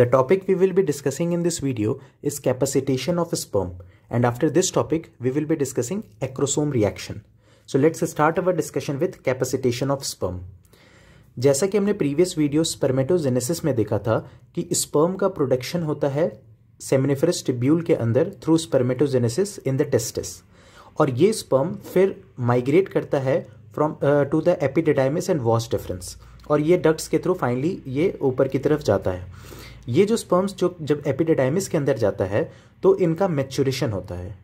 The topic we will be discussing in this video is capacitation of a sperm and after this topic we will be discussing acrosome reaction. So let's start our discussion with capacitation of sperm. जैसा कि हमने previous video spermatogenesis में देखा था कि sperm का production होता है सेमिनिफेरस टिब्यूल के अंदर through spermatogenesis in the testis और ये स्पर्म फिर माइग्रेट करता है from to the epididymis and vas deferens और ये डक्ट्स के थ्रू फाइनली ये ऊपर की तरफ जाता है ये जो स्पर्म्स जो जब एपिडेटाइमिस के अंदर जाता है तो इनका मेच्योरेशन होता है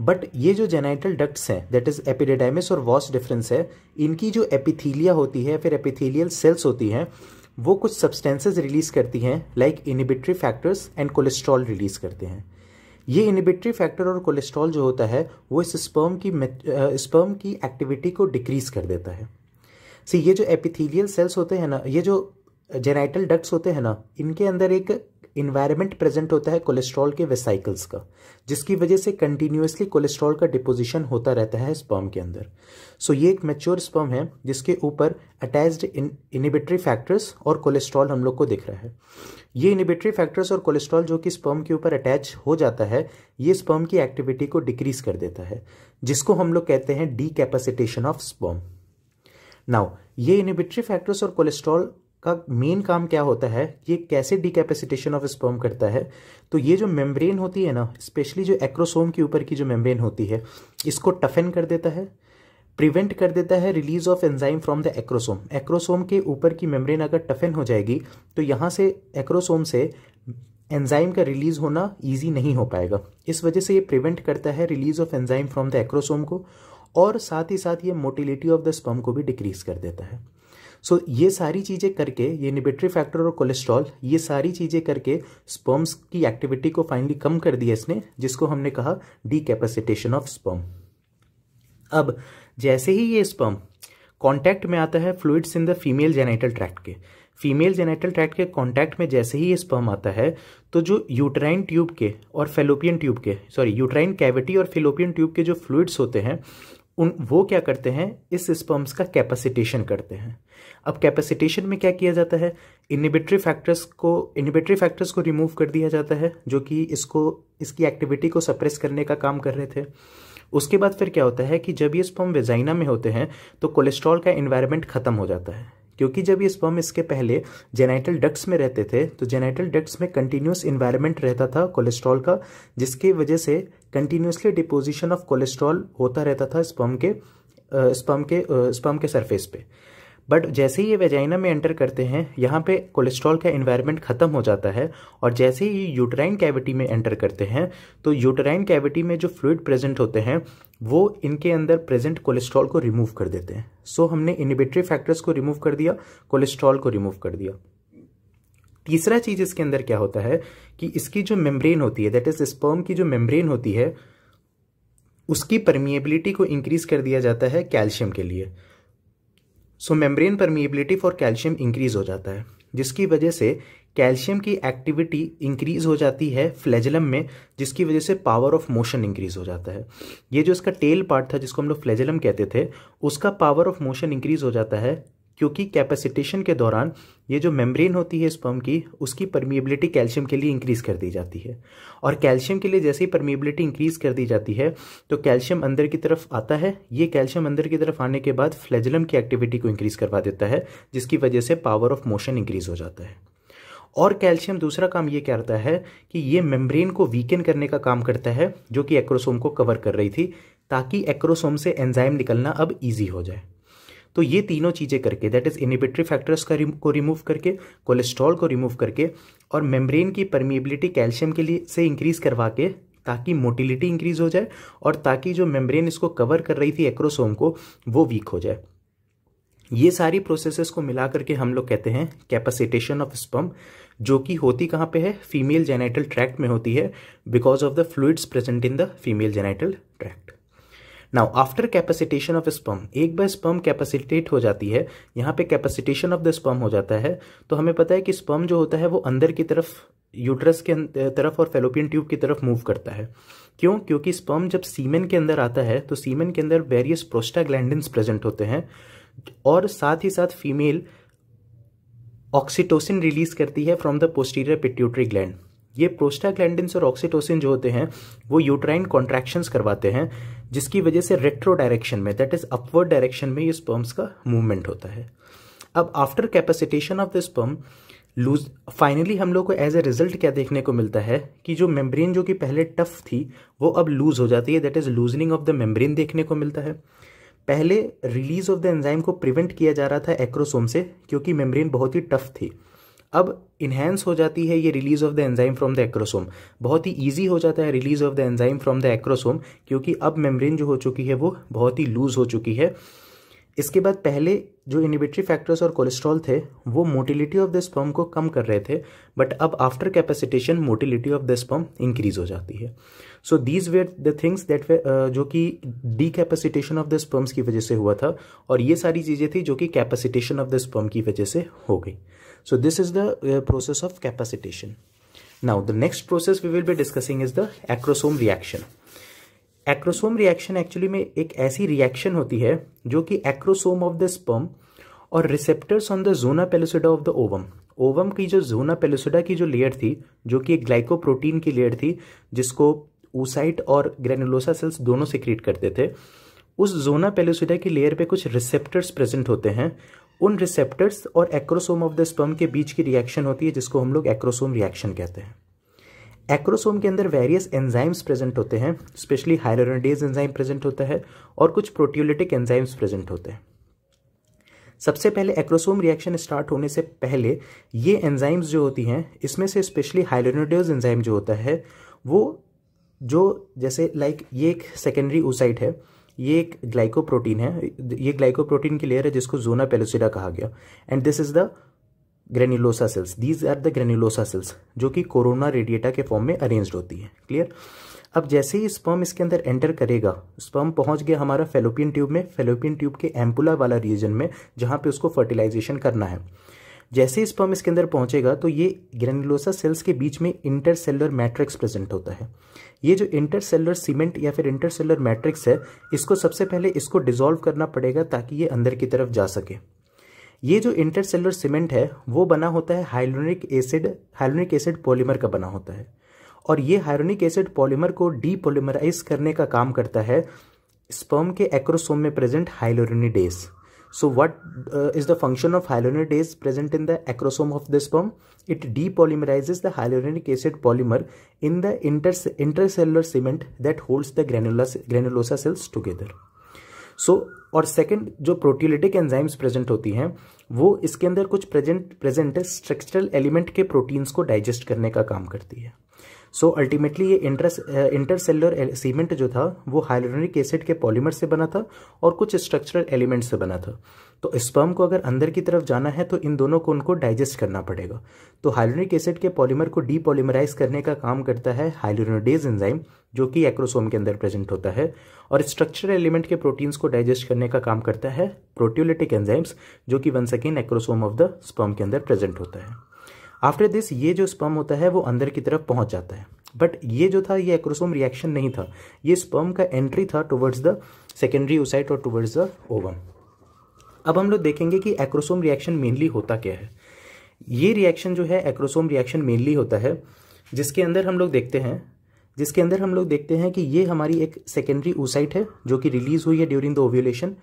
बट ये जो जेनाइटल डक्ट्स हैं दैट इज एपिडेडाइमिस और वॉस डिफरेंस है इनकी जो एपिथीलिया होती है फिर एपिथीलियल सेल्स होती हैं वो कुछ सब्सटेंसेज रिलीज करती हैं like inhibitory factors and cholesterol release करते हैं ये इनिबिट्री फैक्टर और कोलेस्ट्रॉल जो होता है वो इस स्पर्म की स्पर्म की एक्टिविटी को डिक्रीज कर देता है सी ये जो एपिथीलियल सेल्स होते हैं ना ये जो जेनाइटल डक्ट्स होते हैं ना इनके अंदर एक इन्वायरमेंट प्रेजेंट होता है कोलेस्ट्रॉल के वेसाइकल्स का जिसकी वजह से कंटिन्यूसली कोलेस्ट्रॉल का डिपोजिशन होता रहता है स्पर्म के अंदर सो so, ये एक मेच्योर स्पर्म है जिसके ऊपर अटैच्ड इनिबिटरी फैक्टर्स और कोलेस्ट्रॉल हम लोग को दिख रहा है ये इनिबिटरी फैक्टर्स और कोलेस्ट्रॉल जो कि स्पर्म के ऊपर अटैच हो जाता है ये स्पर्म की एक्टिविटी को डिक्रीज कर देता है जिसको हम लोग कहते हैं डी ऑफ स्पर्म नाउ ये इनिबिटरी फैक्टर्स और कोलेस्ट्रॉल का मेन काम क्या होता है ये कैसे डिकेपेसिटेशन ऑफ स्पर्म करता है तो ये जो मेम्ब्रेन होती है ना स्पेशली जो एक्रोसोम के ऊपर की जो मेम्ब्रेन होती है इसको टफेन कर देता है प्रिवेंट कर देता है release of enzyme from the acrosome acrosome के ऊपर की मेम्ब्रेन अगर टफेन हो जाएगी तो यहाँ से एक्रोसोम से एंजाइम का रिलीज होना ईजी नहीं हो पाएगा इस वजह से ये प्रिवेंट करता है release of enzyme from the acrosome को और साथ ही साथ ये मोटिलिटी ऑफ द स्पम को भी डिक्रीज कर देता है सो so, ये सारी चीज़ें करके ये निबेट्री फैक्टर और कोलेस्ट्रॉल ये सारी चीज़ें करके स्पर्म्स की एक्टिविटी को फाइनली कम कर दिया इसने जिसको हमने कहा डी कैपेसिटेशन ऑफ स्पर्म अब जैसे ही ये स्पर्म कॉन्टैक्ट में आता है fluids in the female genital tract के फीमेल जेनेटल ट्रैक्ट के कांटेक्ट में जैसे ही ये स्पर्म आता है तो जो यूट्राइन ट्यूब के और फेलोपियन ट्यूब के सॉरी यूट्राइन कैविटी और फेलोपियन ट्यूब के जो फ्लूड्स होते हैं उन वो क्या करते हैं इस स्पर्म्स का कैपेसिटेशन करते हैं अब कैपेसिटेशन में क्या किया जाता है इनिबिटरी फैक्टर्स को इनिबिटरी फैक्टर्स को रिमूव कर दिया जाता है जो कि इसको इसकी एक्टिविटी को सप्रेस करने का काम कर रहे थे उसके बाद फिर क्या होता है कि जब ये स्पर्म वेजाइना में होते हैं तो कोलेस्ट्रॉल का इन्वायरमेंट खत्म हो जाता है क्योंकि जब ये स्पर्म इसके पहले जेनाइटल डक्ट्स में रहते थे तो जेनाइटल डक्स में कंटिन्यूस इन्वायरमेंट रहता था कोलेस्ट्रॉल का जिसकी वजह से कंटिन्यूसली डिपोजिशन ऑफ कोलेस्ट्रॉल होता रहता था स्पर्म के स्पर्म के स्पर्म के सरफेस पे बट जैसे ही ये वेजाइना में एंटर करते हैं यहाँ पे कोलेस्ट्रॉल का इन्वायरमेंट ख़त्म हो जाता है और जैसे ही ये यूटराइन कैविटी में एंटर करते हैं तो यूटराइन कैविटी में जो फ्लूड प्रेजेंट होते हैं वो इनके अंदर प्रेजेंट कोलेस्ट्रॉल को रिमूव कर देते हैं सो so, हमने इनिबिटरी फैक्टर्स को रिमूव कर दिया कोलेस्ट्रॉल को रिमूव कर दिया तीसरा चीज़ इसके अंदर क्या होता है कि इसकी जो मेम्ब्रेन होती है दैट इज स्पर्म की जो मेम्ब्रेन होती है उसकी परमिएबिलिटी को इंक्रीज कर दिया जाता है कैल्शियम के लिए so membrane permeability for calcium increase हो जाता है जिसकी वजह से कैल्शियम की एक्टिविटी इंक्रीज हो जाती है फ्लैजलम में जिसकी वजह से पावर ऑफ मोशन इंक्रीज हो जाता है ये जो इसका टेल पार्ट था जिसको हम लोग फ्लैजलम कहते थे उसका पावर ऑफ मोशन इंक्रीज हो जाता है क्योंकि कैपेसिटेशन के दौरान ये जो मेम्ब्रेन होती है स्पर्म की उसकी परमिएबिलिटी कैल्शियम के लिए इंक्रीज कर दी जाती है और कैल्शियम के लिए जैसे ही परमिएबिलिटी इंक्रीज कर दी जाती है तो कैल्शियम अंदर की तरफ आता है ये कैल्शियम अंदर की तरफ आने के बाद फ्लैजलम की एक्टिविटी को इंक्रीज करवा देता है जिसकी वजह से पावर ऑफ मोशन इंक्रीज हो जाता है और कैल्शियम दूसरा काम ये करता है कि ये मेम्ब्रेन को वीकन करने का काम करता है जो कि एक्रोसोम को कवर कर रही थी ताकि एक्रोसोम से एंजाइम निकलना अब ईजी हो जाए तो ये तीनों चीज़ें करके दैट इज़ इनिबिटरी फैक्टर्स का को रिमूव करके कोलेस्ट्रॉल को रिमूव करके और मेम्ब्रेन की परमिएबिलिटी कैल्शियम के लिए से इंक्रीज़ करवा के ताकि मोटिलिटी इंक्रीज़ हो जाए और ताकि जो मेम्ब्रेन इसको कवर कर रही थी एक्रोसोम को वो वीक हो जाए ये सारी प्रोसेसेस को मिला करके हम लोग कहते हैं कैपेसिटेशन ऑफ स्पम जो कि होती कहाँ पे है फीमेल जेनाइटल ट्रैक्ट में होती है because of the fluids present in the female genital tract now after capacitation of sperm एक बार स्पम कैपेसिटेट हो जाती है यहाँ पे कैपेसिटेशन ऑफ द स्पम हो जाता है तो हमें पता है कि स्पम जो होता है वो अंदर की तरफ यूट्रस के तरफ और फेलोपियन ट्यूब की तरफ मूव करता है क्यों क्योंकि स्पर्म जब सीमेन के अंदर आता है तो सीमेन के अंदर वेरियस प्रोस्टाग्लैंड प्रेजेंट होते हैं और साथ ही साथ फीमेल ऑक्सीटोसिन रिलीज करती है from the posterior pituitary gland ये प्रोस्टाग्लैंडिन्स और ऑक्सीटोसिन जो होते हैं वो यूट्राइन कॉन्ट्रैक्शन करवाते हैं जिसकी वजह से रेट्रो डायरेक्शन में दैट इज अपवर्ड डायरेक्शन में ये स्पर्म्स का मूवमेंट होता है अब after capacitation of the sperm loose finally हम लोग को एज ए रिजल्ट क्या देखने को मिलता है कि जो मेम्ब्रेन जो कि पहले टफ थी वो अब लूज हो जाती है that is loosening of the membrane देखने को मिलता है पहले रिलीज ऑफ द एंजाइम को प्रिवेंट किया जा रहा था एक्रोसोम से क्योंकि मेम्ब्रेन बहुत ही टफ थी अब इन्हेंस हो जाती है ये release of the enzyme from the acrosome बहुत ही ईजी हो जाता है release of the enzyme from the acrosome क्योंकि अब मेम्ब्रेन जो हो चुकी है वो बहुत ही लूज हो चुकी है इसके बाद पहले जो इनिबिटरी फैक्टर्स और कोलेस्ट्रॉल थे वो मोटिलिटी ऑफ द स्पर्म को कम कर रहे थे बट अब after capacitation motility of the sperm increase हो जाती है so these were the things that जो कि the capacitation of the sperms की वजह से हुआ था और ये सारी चीज़ें थी जो कि कैपेसिटेशन ऑफ द स्पर्म की वजह से हो गई so this is the process of capacitation now the next process we will be discussing is the acrosome reaction acrosome reaction actually में एक ऐसी रिएक्शन होती है जो कि एक्रोसोम ऑफ द स्पर्म और receptors on the zona pellucida of the ovum ovum की जो जोना पेलोसिडा की जो लेयर थी जो कि एक ग्लाइकोप्रोटीन की लेयर थी जिसको ऊसाइट और ग्रेनुलोसा सेल्स दोनों क्रिएट करते थे उस जोना पेलोसिडा की लेयर पे कुछ रिसेप्टर्स प्रेजेंट होते हैं उन रिसेप्टर्स और एक्रोसोम ऑफ द स्पर्म के बीच की रिएक्शन होती है जिसको हम लोग एक्रोसोम रिएक्शन कहते हैं एक्रोसोम के अंदर वेरियस एंजाइम्स प्रेजेंट होते हैं स्पेशली हाइलोरडेज एंजाइम प्रेजेंट होता है और कुछ प्रोटियोलिटिक एंजाइम्स प्रेजेंट होते हैं सबसे पहले एक्रोसोम रिएक्शन स्टार्ट होने से पहले ये एंजाइम्स जो होती हैं इसमें से स्पेशली हाइलोरडेज एंजाइम जो होता है वो जो जैसे लाइक ये एक सेकेंडरी ओसाइट है ये एक ग्लाइकोप्रोटीन है ये ग्लाइकोप्रोटीन की लेयर है जिसको जोना पेलोसिडा कहा गया and this is the granulosa cells these are the granulosa cells जो कि कोरोना रेडिएटा के फॉर्म में अरेंज होती है क्लियर अब जैसे ही स्पर्म इसके अंदर एंटर करेगा स्पर्म पहुंच गया हमारा फेलोपियन ट्यूब में फेलोपियन ट्यूब के एम्पुला वाला रीजन में जहां पे उसको फर्टिलाइजेशन करना है जैसे ही स्पर्म इसके अंदर पहुंचेगा तो ये ग्रेनुलोसा सेल्स के बीच में इंटरसेलर मैट्रिक्स प्रेजेंट होता है ये जो इंटरसेलर सीमेंट या फिर इंटरसेलर मैट्रिक्स है इसको सबसे पहले इसको डिजोल्व करना पड़ेगा ताकि ये अंदर की तरफ जा सके ये जो इंटरसेलुलर सीमेंट है वो बना होता है hyaluronic acid hyaluronic acid polymer का बना होता है और ये हाइलोनिक एसिड पॉलीमर को डीपोलीमराइज करने का काम करता है स्पर्म के एक्रोसोम में present hyaluronidase so what is the function of hyaluronidase present in the acrosome of the sperm it depolymerizes the hyaluronic acid polymer in the inter intercellular cement that holds the granulosa cells together so so, और second जो proteolytic enzymes present होती हैं वो इसके अंदर कुछ present present structural element के proteins को डाइजेस्ट करने का काम करती है सो so, अल्टीमेटली ये इंटर इंटरसेलुलर सीमेंट जो था वो हाइलोनिक एसिड के पॉलीमर से बना था और कुछ स्ट्रक्चरल एलिमेंट से बना था तो स्पर्म को अगर अंदर की तरफ जाना है तो इन दोनों को उनको डाइजेस्ट करना पड़ेगा तो हाइलोनिक एसिड के पॉलीमर को डीपोलीमराइज करने का काम करता है हाइलोनोडेज एंजाइम जो कि एक्रोसोम के अंदर प्रेजेंट होता है और स्ट्रक्चर एलिमेंट के प्रोटीन्स को डाइजेस्ट करने का काम करता है प्रोट्योलिटिक एंजाइम्स जो कि one second acrosome of the sperm के अंदर प्रेजेंट होता है आफ्टर दिस ये जो स्पर्म होता है वो अंदर की तरफ पहुंच जाता है बट ये जो था ये एक्रोसोम रिएक्शन नहीं था ये स्पर्म का एंट्री था टुवर्ड्स द सेकेंडरी ओसाइट और टुवर्ड्स द ओवम अब हम लोग देखेंगे कि एक्रोसोम रिएक्शन मेनली होता क्या है ये रिएक्शन जो है एक्रोसोम रिएक्शन मेनली होता है जिसके अंदर हम लोग देखते हैं जिसके अंदर हम लोग देखते हैं कि ये हमारी एक सेकेंडरी ऊसाइट है जो कि रिलीज हुई है ड्यूरिंग द ओव्यूलेशन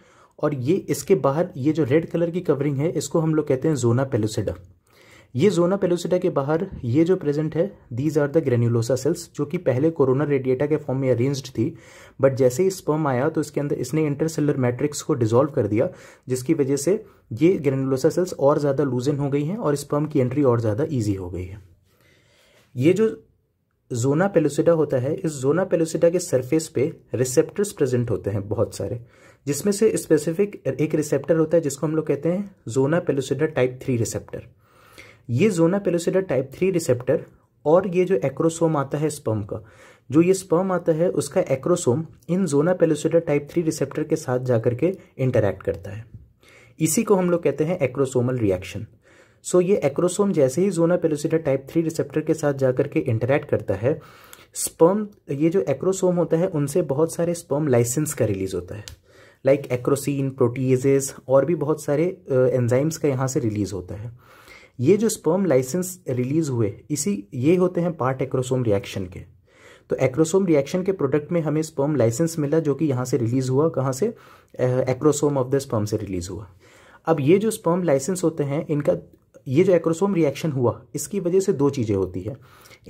और ये इसके बाहर ये जो रेड कलर की कवरिंग है इसको हम लोग कहते हैं जोना पेलोसिडा ये जोना पेलोसिटा के बाहर ये जो प्रेजेंट है these are the granulosa cells जो कि पहले कोरोना रेडिएटा के फॉर्म में अरेंज्ड थी बट जैसे ही स्पर्म आया तो इसके अंदर इसने इंटरसेलर मैट्रिक्स को डिजोल्व कर दिया जिसकी वजह से ये ग्रेन्यूलोसा सेल्स और ज़्यादा लूजन हो गई हैं और स्पर्म की एंट्री और ज़्यादा ईजी हो गई है ये जो जोना पेलोसिटा होता है इस जोना पेलोसिटा के सरफेस पे रिसेप्टर्स प्रेजेंट होते हैं बहुत सारे जिसमें से स्पेसिफिक एक रिसेप्टर होता है जिसको हम लोग कहते हैं zona pellucida type three receptor ये zona pellucida type three receptor और ये जो एक्रोसोम आता है स्पर्म का जो ये स्पर्म आता है उसका एक्रोसोम इन zona pellucida type three receptor के साथ जाकर के इंटरैक्ट करता है इसी को हम लोग कहते हैं एक्रोसोमल रिएक्शन सो ये एक्रोसोम जैसे ही zona pellucida type three receptor के साथ जाकर के इंटरैक्ट करता है स्पर्म ये जो एक्रोसोम होता है उनसे बहुत सारे स्पर्म लाइसेंस का रिलीज होता है लाइक एक्रोसिन प्रोटीजेस और भी बहुत सारे एंजाइम्स का यहाँ से रिलीज होता है ये जो स्पर्म लाइसेंस रिलीज हुए इसी ये होते हैं पार्ट एक्रोसोम रिएक्शन के तो एक्रोसोम रिएक्शन के प्रोडक्ट में हमें स्पर्म लाइसेंस मिला जो कि यहाँ से रिलीज हुआ कहाँ से एक्रोसोम ऑफ द स्पर्म से रिलीज हुआ अब ये जो स्पर्म लाइसेंस होते हैं इनका ये जो एक्रोसोम रिएक्शन हुआ इसकी वजह से दो चीज़ें होती है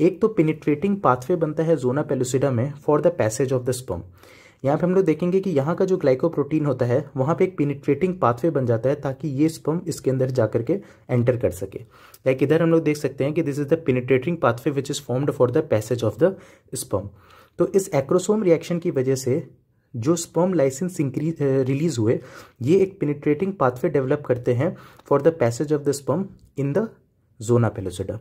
एक तो पिनिट्रेटिंग पाथवे बनता है जोना पेलोसिडा में for the passage of the sperm यहाँ पे हम लोग देखेंगे कि यहाँ का जो ग्लाइकोप्रोटीन होता है वहाँ पे एक पिनिट्रेटिंग पाथवे बन जाता है ताकि ये स्पम इसके अंदर जा करके एंटर कर सके लाइक इधर हम लोग देख सकते हैं कि this is the penetrating pathway which is formed for the passage of the sperm तो इस एक्रोसोम रिएक्शन की वजह से जो स्पर्म लाइसेंस इंक्रीज रिलीज हुए ये एक पिनिट्रेटिंग पाथवे डेवलप करते हैं for the passage of the sperm in the zona pellucida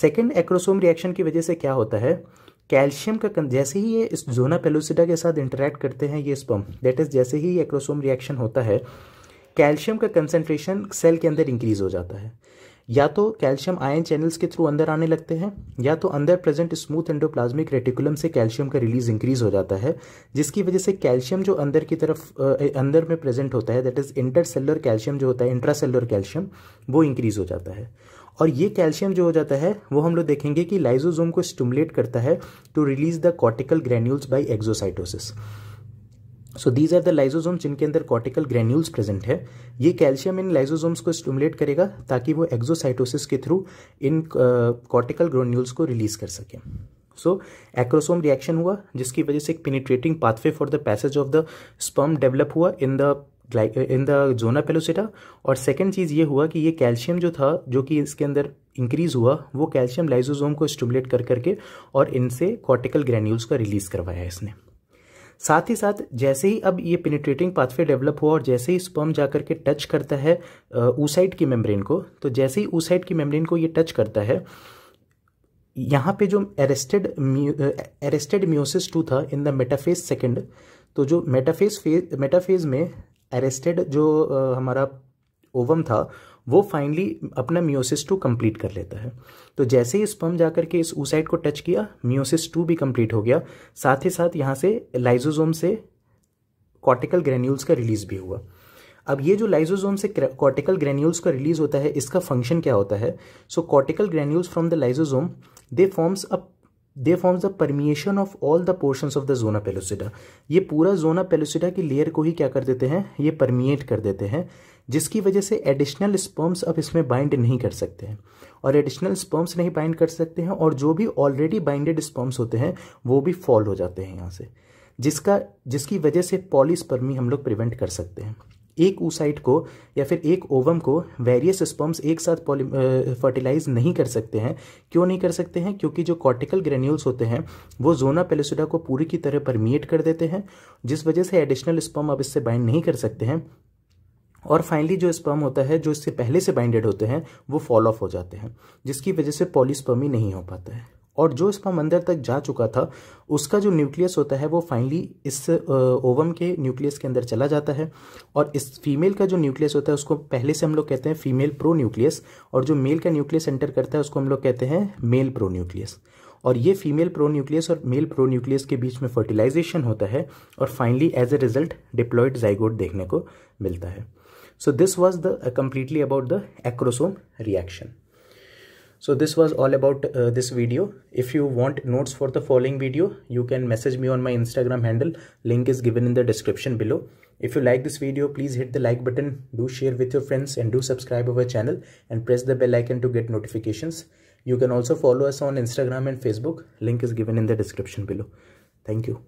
second acrosome reaction की वजह से क्या होता है कैल्शियम का जैसे ही ये इस जोना पेलोसिडा के साथ इंटरेक्ट करते हैं ये स्पर्म दैट इज जैसे ही एक्रोसोम रिएक्शन होता है कैल्शियम का कंसेंट्रेशन सेल के अंदर इंक्रीज हो जाता है या तो कैल्शियम आयन चैनल्स के थ्रू अंदर आने लगते हैं या तो अंदर प्रेजेंट स्मूथ एंडोप्लाज्मिक रेटिकुलम से कैल्शियम का रिलीज इंक्रीज हो जाता है जिसकी वजह से कैल्शियम जो अंदर की तरफ अंदर में प्रेजेंट होता है दैट इज इंटरसेलुलर कैल्शियम जो होता है इंट्रासेलुलर कैल्शियम वो इंक्रीज हो जाता है और ये कैल्शियम जो हो जाता है वो हम लोग देखेंगे कि लाइजोजोम को स्टिमुलेट करता है to release the cortical granules by exocytosis so these are the lysosome जिनके अंदर कॉर्टिकल ग्रेन्यूल्स प्रेजेंट है ये कैल्शियम इन लाइजोजोम्स को स्टिमुलेट करेगा ताकि वो एक्सोसाइटोसिस के थ्रू इन कॉर्टिकल ग्रेन्यूल्स को रिलीज कर सकें सो एक्रोसोम रिएक्शन हुआ जिसकी वजह से एक penetrating pathway for the passage of the sperm develop हुआ इन द इन द जोना पेलोसिटा और सेकेंड चीज़ ये हुआ कि ये कैल्शियम जो था जो कि इसके अंदर इंक्रीज हुआ वो कैल्शियम लाइजोजोम को स्टिमुलेट कर करके और इनसे कॉर्टिकल ग्रेन्यूल्स का रिलीज करवाया इसने साथ ही साथ जैसे ही अब ये पेनिट्रेटिंग पाथवे डेवलप हुआ और जैसे ही स्पर्म जाकर के टच करता है ऊसाइड की मेम्ब्रेन को तो जैसे ही ऊसाइड की मेम्ब्रेन को ये टच करता है यहाँ पे जो एरेस्टेड एरेस्टेड म्यूसिस टू था इन द मेटाफेज सेकेंड तो जो मेटाफेज फेज मेटाफेज में अरेस्टेड जो हमारा ओवम था वो फाइनली अपना म्योसिस टू कंप्लीट कर लेता है तो जैसे ही स्पर्म जाकर के इस ऊसाइड को टच किया म्योसिस टू भी कंप्लीट हो गया साथ ही साथ यहाँ से लाइजोजोम से कॉर्टिकल ग्रेन्यूल्स का रिलीज भी हुआ अब ये जो लाइजोजोम से कॉर्टिकल ग्रेन्यूल्स का रिलीज होता है इसका फंक्शन क्या होता है so cortical granules from the lysosome they forms a they forms the permeation of all the portions of the zona pellucida ये पूरा जोना पेलोसिडा की लेयर को ही क्या कर देते हैं ये परमिएट कर देते हैं जिसकी वजह से एडिशनल स्पर्म्स अब इसमें बाइंड नहीं कर सकते हैं और एडिशनल स्पर्म्स नहीं बाइंड कर सकते हैं और जो भी ऑलरेडी बाइंडेड स्पर्म्स होते हैं वो भी फॉल हो जाते हैं यहाँ से जिसका जिसकी वजह से पॉलिस्पर्मी हम लोग प्रिवेंट कर सकते हैं एक ऊसाइट को या फिर एक ओवम को वेरियस स्पर्म्स एक साथ फर्टिलाइज नहीं कर सकते हैं क्यों नहीं कर सकते हैं क्योंकि जो कॉर्टिकल ग्रेन्यूल्स होते हैं वो जोना पेलेसुडा को पूरी की तरह परमिएट कर देते हैं जिस वजह से एडिशनल स्पर्म अब इससे बाइंड नहीं कर सकते हैं और फाइनली जो स्पर्म होता है जो इससे पहले से बाइंडेड होते हैं वो फॉल ऑफ हो जाते हैं जिसकी वजह से पॉलीस्पर्मी नहीं हो पाता है और जो स्पर्म अंदर तक जा चुका था उसका जो न्यूक्लियस होता है वो फाइनली इस ओवम के न्यूक्लियस के अंदर चला जाता है और इस फीमेल का जो न्यूक्लियस होता है उसको पहले से हम लोग कहते हैं फीमेल प्रो न्यूक्लियस और जो मेल का न्यूक्लियस एंटर करता है उसको हम लोग कहते हैं मेल प्रो न्यूक्लियस और ये फीमेल प्रो न्यूक्लियस और मेल प्रो न्यूक्लियस के बीच में फर्टिलाइजेशन होता है और finally as a result diploid zygote देखने को मिलता है so this was the completely about the acrosome reaction so this was all about uh, this video if you want notes for the following video you can message me on my instagram handle link is given in the description below if you like this video please hit the like button do share with your friends and do subscribe our channel and press the bell icon to get notifications you can also follow us on instagram and facebook link is given in the description below thank you